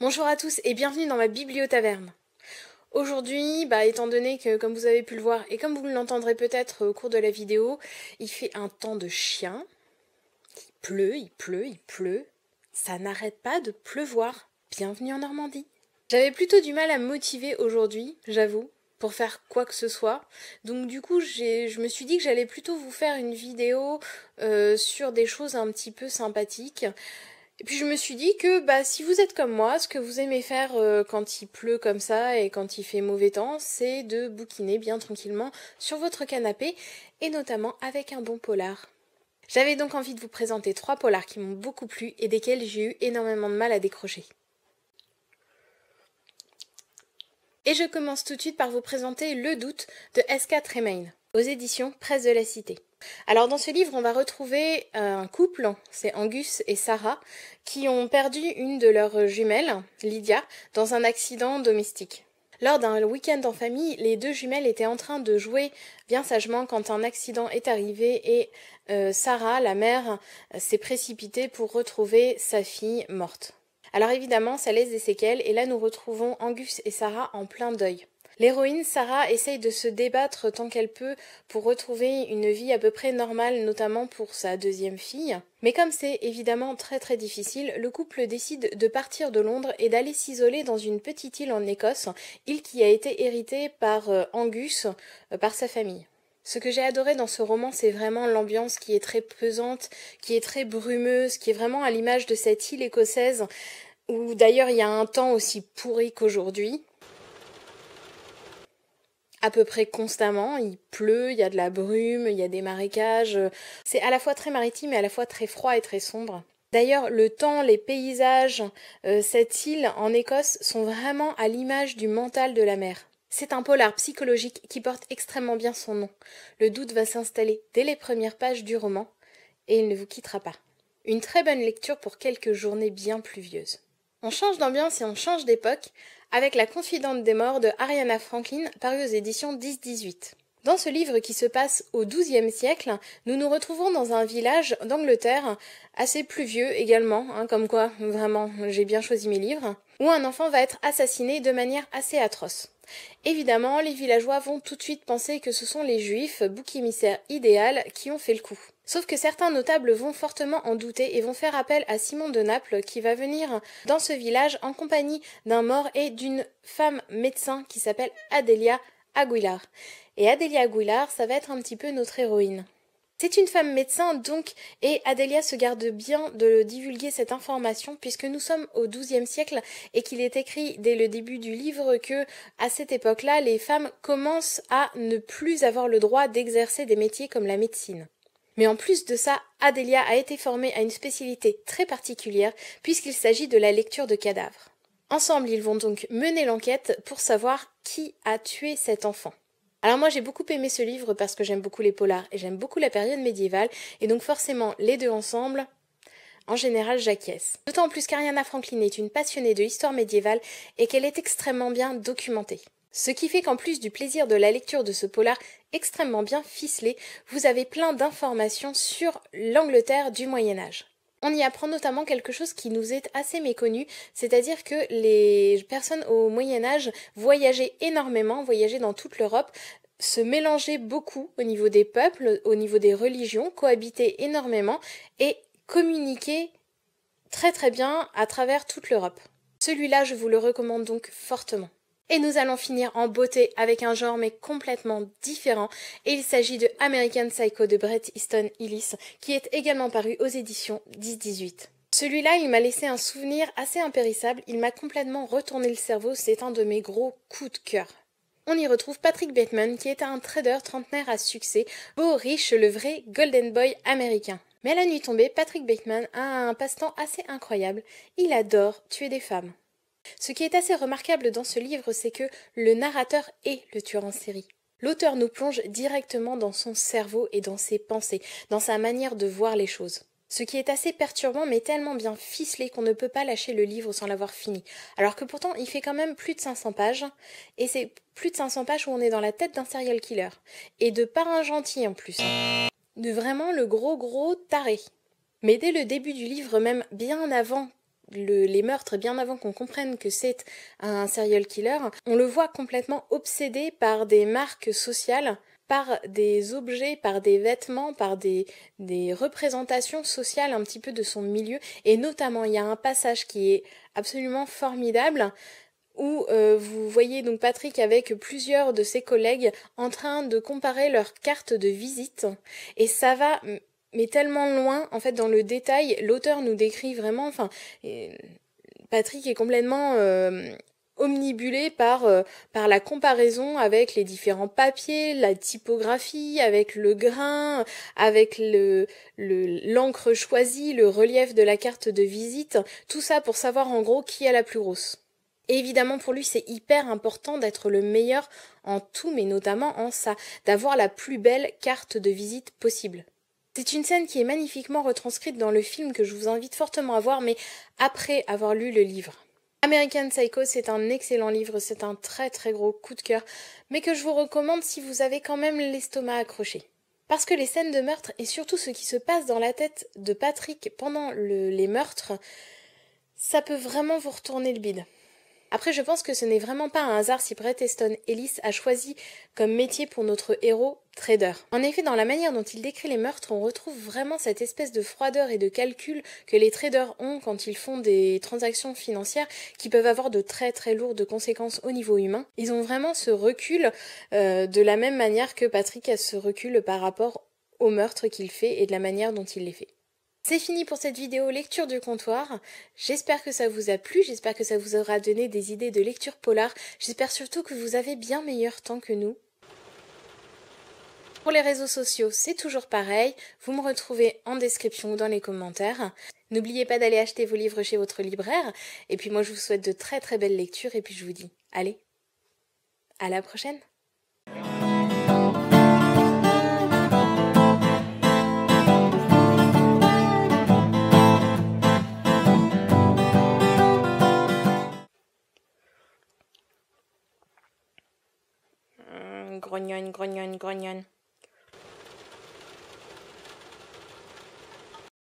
Bonjour à tous et bienvenue dans ma bibliotaverne. Aujourd'hui, bah, étant donné que, comme vous avez pu le voir et comme vous l'entendrez peut-être au cours de la vidéo, il fait un temps de chien. Il pleut, il pleut, il pleut. Ça n'arrête pas de pleuvoir. Bienvenue en Normandie. J'avais plutôt du mal à me motiver aujourd'hui, j'avoue, pour faire quoi que ce soit. Donc du coup, je me suis dit que j'allais plutôt vous faire une vidéo euh, sur des choses un petit peu sympathiques. Et puis je me suis dit que bah, si vous êtes comme moi, ce que vous aimez faire euh, quand il pleut comme ça et quand il fait mauvais temps, c'est de bouquiner bien tranquillement sur votre canapé, et notamment avec un bon polar. J'avais donc envie de vous présenter trois polars qui m'ont beaucoup plu et desquels j'ai eu énormément de mal à décrocher. Et je commence tout de suite par vous présenter Le Doute de S.K. Tremaine, aux éditions Presse de la Cité. Alors dans ce livre, on va retrouver euh, un couple, c'est Angus et Sarah, qui ont perdu une de leurs jumelles, Lydia, dans un accident domestique. Lors d'un week-end en famille, les deux jumelles étaient en train de jouer bien sagement quand un accident est arrivé et euh, Sarah, la mère, s'est précipitée pour retrouver sa fille morte. Alors évidemment, ça laisse des séquelles et là nous retrouvons Angus et Sarah en plein deuil. L'héroïne Sarah essaye de se débattre tant qu'elle peut pour retrouver une vie à peu près normale, notamment pour sa deuxième fille. Mais comme c'est évidemment très très difficile, le couple décide de partir de Londres et d'aller s'isoler dans une petite île en Écosse, île qui a été héritée par euh, Angus, euh, par sa famille. Ce que j'ai adoré dans ce roman, c'est vraiment l'ambiance qui est très pesante, qui est très brumeuse, qui est vraiment à l'image de cette île écossaise, où d'ailleurs il y a un temps aussi pourri qu'aujourd'hui à peu près constamment. Il pleut, il y a de la brume, il y a des marécages. C'est à la fois très maritime et à la fois très froid et très sombre. D'ailleurs, le temps, les paysages, euh, cette île en Écosse sont vraiment à l'image du mental de la mer. C'est un polar psychologique qui porte extrêmement bien son nom. Le doute va s'installer dès les premières pages du roman, et il ne vous quittera pas. Une très bonne lecture pour quelques journées bien pluvieuses. On change d'ambiance et on change d'époque avec La confidente des morts de Ariana Franklin, parue aux éditions 10-18. Dans ce livre qui se passe au XIIe siècle, nous nous retrouvons dans un village d'Angleterre, assez pluvieux également, hein, comme quoi, vraiment, j'ai bien choisi mes livres, où un enfant va être assassiné de manière assez atroce. Évidemment, les villageois vont tout de suite penser que ce sont les juifs, bouc émissaire idéal, qui ont fait le coup. Sauf que certains notables vont fortement en douter et vont faire appel à Simon de Naples qui va venir dans ce village en compagnie d'un mort et d'une femme médecin qui s'appelle Adélia Aguilar. Et Adélia Aguilar, ça va être un petit peu notre héroïne. C'est une femme médecin donc, et Adélia se garde bien de divulguer cette information puisque nous sommes au XIIe siècle et qu'il est écrit dès le début du livre que, à cette époque-là, les femmes commencent à ne plus avoir le droit d'exercer des métiers comme la médecine. Mais en plus de ça, Adélia a été formée à une spécialité très particulière puisqu'il s'agit de la lecture de cadavres. Ensemble, ils vont donc mener l'enquête pour savoir qui a tué cet enfant. Alors moi j'ai beaucoup aimé ce livre parce que j'aime beaucoup les polars et j'aime beaucoup la période médiévale et donc forcément les deux ensemble, en général j'acquiesce. D'autant plus qu'Ariana Franklin est une passionnée de l'histoire médiévale et qu'elle est extrêmement bien documentée. Ce qui fait qu'en plus du plaisir de la lecture de ce polar extrêmement bien ficelé, vous avez plein d'informations sur l'Angleterre du Moyen Âge. On y apprend notamment quelque chose qui nous est assez méconnu, c'est-à-dire que les personnes au Moyen Âge voyageaient énormément, voyageaient dans toute l'Europe, se mélangeaient beaucoup au niveau des peuples, au niveau des religions, cohabitaient énormément et communiquaient très très bien à travers toute l'Europe. Celui-là, je vous le recommande donc fortement. Et nous allons finir en beauté avec un genre mais complètement différent. Et il s'agit de American Psycho de Bret Easton Ellis, qui est également paru aux éditions 10-18. Celui-là, il m'a laissé un souvenir assez impérissable. Il m'a complètement retourné le cerveau. C'est un de mes gros coups de cœur. On y retrouve Patrick Bateman, qui est un trader trentenaire à succès, beau, riche, le vrai Golden Boy américain. Mais à la nuit tombée, Patrick Bateman a un passe-temps assez incroyable. Il adore tuer des femmes. Ce qui est assez remarquable dans ce livre, c'est que le narrateur est le tueur en série. L'auteur nous plonge directement dans son cerveau et dans ses pensées, dans sa manière de voir les choses. Ce qui est assez perturbant mais tellement bien ficelé qu'on ne peut pas lâcher le livre sans l'avoir fini. Alors que pourtant il fait quand même plus de 500 pages, et c'est plus de 500 pages où on est dans la tête d'un serial killer. Et de par un gentil en plus. De vraiment le gros gros taré. Mais dès le début du livre, même bien avant les meurtres, bien avant qu'on comprenne que c'est un serial killer, on le voit complètement obsédé par des marques sociales par des objets, par des vêtements, par des, des, représentations sociales un petit peu de son milieu. Et notamment, il y a un passage qui est absolument formidable où euh, vous voyez donc Patrick avec plusieurs de ses collègues en train de comparer leurs cartes de visite. Et ça va mais tellement loin, en fait, dans le détail, l'auteur nous décrit vraiment, enfin, Patrick est complètement euh, omnibulé par, euh, par la comparaison avec les différents papiers, la typographie, avec le grain, avec le l'encre choisie, le relief de la carte de visite, tout ça pour savoir en gros qui est la plus grosse. Et évidemment, pour lui, c'est hyper important d'être le meilleur en tout, mais notamment en ça, d'avoir la plus belle carte de visite possible. C'est une scène qui est magnifiquement retranscrite dans le film que je vous invite fortement à voir, mais après avoir lu le livre. American Psycho, c'est un excellent livre, c'est un très très gros coup de cœur, mais que je vous recommande si vous avez quand même l'estomac accroché. Parce que les scènes de meurtre et surtout ce qui se passe dans la tête de Patrick pendant les meurtres, ça peut vraiment vous retourner le bide. Après, je pense que ce n'est vraiment pas un hasard si Brett Easton Ellis a choisi comme métier pour notre héros trader. En effet, dans la manière dont il décrit les meurtres, on retrouve vraiment cette espèce de froideur et de calcul que les traders ont quand ils font des transactions financières qui peuvent avoir de très très lourdes conséquences au niveau humain. Ils ont vraiment ce recul euh, de la même manière que Patrick a ce recul par rapport aux meurtres qu'il fait et de la manière dont il les fait. C'est fini pour cette vidéo lecture du comptoir. J'espère que ça vous a plu, j'espère que ça vous aura donné des idées de lecture polar, j'espère surtout que vous avez bien meilleur temps que nous. Pour les réseaux sociaux, c'est toujours pareil, vous me retrouvez en description ou dans les commentaires. N'oubliez pas d'aller acheter vos livres chez votre libraire, et puis moi je vous souhaite de très très belles lectures, et puis je vous dis, allez, à la prochaine grognon, grognon, grognon.